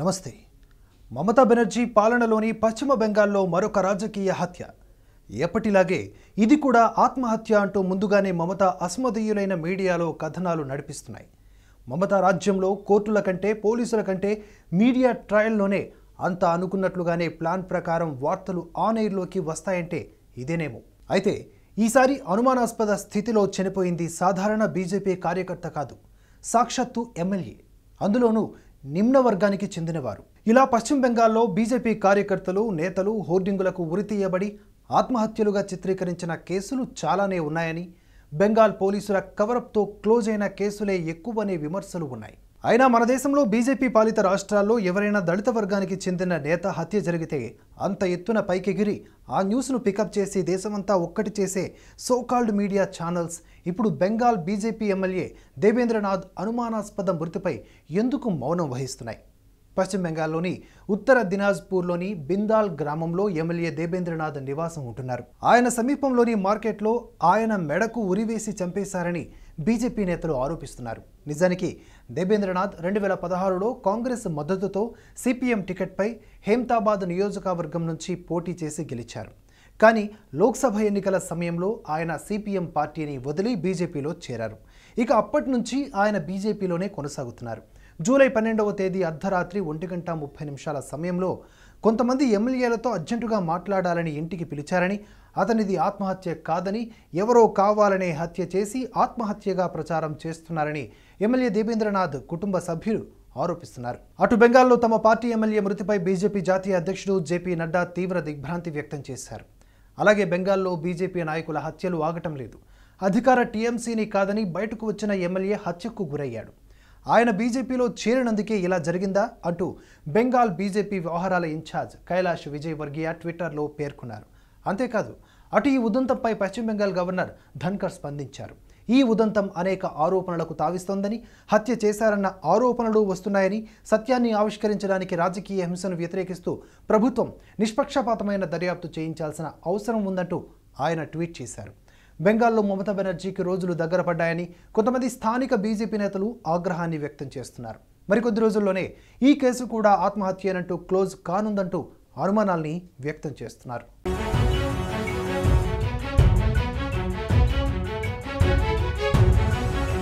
నమస్తే మమతా బెనర్జీ పాలనలోని పశ్చిమ బెంగాల్లో మరొక రాజకీయ హత్య ఎప్పటిలాగే ఇది కూడా ఆత్మహత్య అంటూ ముందుగానే మమత అస్మదీయులైన మీడియాలో కథనాలు నడిపిస్తున్నాయి మమత రాజ్యంలో కోర్టుల కంటే పోలీసుల కంటే మీడియా ట్రయల్లోనే అంత అనుకున్నట్లుగానే ప్లాన్ ప్రకారం వార్తలు ఆన్ ఎయిర్లోకి వస్తాయంటే ఇదేనేమో అయితే ఈసారి అనుమానాస్పద స్థితిలో చనిపోయింది సాధారణ బీజేపీ కార్యకర్త కాదు సాక్షాత్తు ఎమ్మెల్యే అందులోనూ నిమ్న వర్గానికి చెందినవారు ఇలా పశ్చిమ బెంగాల్లో బీజేపీ కార్యకర్తలు నేతలు హోర్డింగులకు ఉరితీయబడి ఆత్మహత్యలుగా చిత్రీకరించిన కేసులు చాలానే ఉన్నాయని బెంగాల్ పోలీసుల కవరప్తో క్లోజ్ అయిన కేసులే ఎక్కువనే విమర్శలు ఉన్నాయి అయినా మన దేశంలో బీజేపీ పాలిత రాష్ట్రాల్లో ఎవరైనా దళిత వర్గానికి చెందిన నేత హత్య జరిగితే అంత ఎత్తున పైకెగిరి ఆ న్యూస్ను పికప్ చేసి దేశమంతా ఒక్కటి చేసే సోకాల్డ్ మీడియా ఛానల్స్ ఇప్పుడు బెంగాల్ బీజేపీ ఎమ్మెల్యే దేవేంద్రనాథ్ అనుమానాస్పద మృతిపై ఎందుకు మౌనం వహిస్తున్నాయి పశ్చిమ బెంగాల్లోని ఉత్తర దినాజ్పూర్లోని బిందాల్ గ్రామంలో ఎమ్మెల్యే దేవేంద్రనాథ్ నివాసం ఉంటున్నారు ఆయన సమీపంలోని మార్కెట్లో ఆయన మెడకు ఉరివేసి చంపేశారని బీజేపీ నేతలు ఆరోపిస్తున్నారు నిజానికి దేవేంద్రనాథ్ రెండు వేల పదహారులో కాంగ్రెస్ మద్దతుతో సిపిఎం టికెట్పై హేమ్తాబాద్ నియోజకవర్గం నుంచి పోటీ చేసి గెలిచారు కానీ లోక్సభ ఎన్నికల సమయంలో ఆయన సిపిఎం పార్టీని వదిలి బీజేపీలో చేరారు ఇక అప్పటి నుంచి ఆయన బీజేపీలోనే కొనసాగుతున్నారు జూలై పన్నెండవ తేదీ అర్ధరాత్రి ఒంటి గంట ముప్పై నిమిషాల సమయంలో కొంతమంది ఎమ్మెల్యేలతో అర్జెంటుగా మాట్లాడాలని ఇంటికి పిలిచారని అతనిది ఆత్మహత్య కాదని ఎవరో కావాలనే హత్య చేసి ఆత్మహత్యగా ప్రచారం చేస్తున్నారని ఎమ్మెల్యే దేవేంద్రనాథ్ కుటుంబ సభ్యులు ఆరోపిస్తున్నారు అటు బెంగాల్లో తమ పార్టీ ఎమ్మెల్యే మృతిపై బీజేపీ జాతీయ అధ్యక్షుడు జేపీ నడ్డా తీవ్ర దిగ్భ్రాంతి వ్యక్తం చేశారు అలాగే బెంగాల్లో బీజేపీ నాయకుల హత్యలు ఆగటం లేదు అధికార టీఎంసీని కాదని బయటకు వచ్చిన ఎమ్మెల్యే హత్యకు గురయ్యాడు ఆయన బీజేపీలో చేరినందుకే ఇలా జరిగిందా అంటూ బెంగాల్ బీజేపీ వ్యవహారాల ఇన్ఛార్జ్ కైలాష్ విజయవర్గీయ ట్విట్టర్లో పేర్కొన్నారు అంతేకాదు అటు ఈ ఉదంతంపై పశ్చిమ బెంగాల్ గవర్నర్ ధన్కర్ స్పందించారు ఈ ఉదంతం అనేక ఆరోపణలకు తావిస్తోందని హత్య చేశారన్న ఆరోపణలు వస్తున్నాయని సత్యాన్ని ఆవిష్కరించడానికి రాజకీయ హింసను వ్యతిరేకిస్తూ ప్రభుత్వం నిష్పక్షపాతమైన దర్యాప్తు చేయించాల్సిన అవసరం ఉందంటూ ఆయన ట్వీట్ చేశారు బెంగాల్లో మమతా బెనర్జీకి రోజులు దగ్గర పడ్డాయని కొంతమంది స్థానిక బీజేపీ నేతలు ఆగ్రహాన్ని వ్యక్తం చేస్తున్నారు మరికొద్ది రోజుల్లోనే ఈ కేసు కూడా ఆత్మహత్యనంటూ క్లోజ్ కానుందంటూ అనుమానాల్ని వ్యక్తం చేస్తున్నారు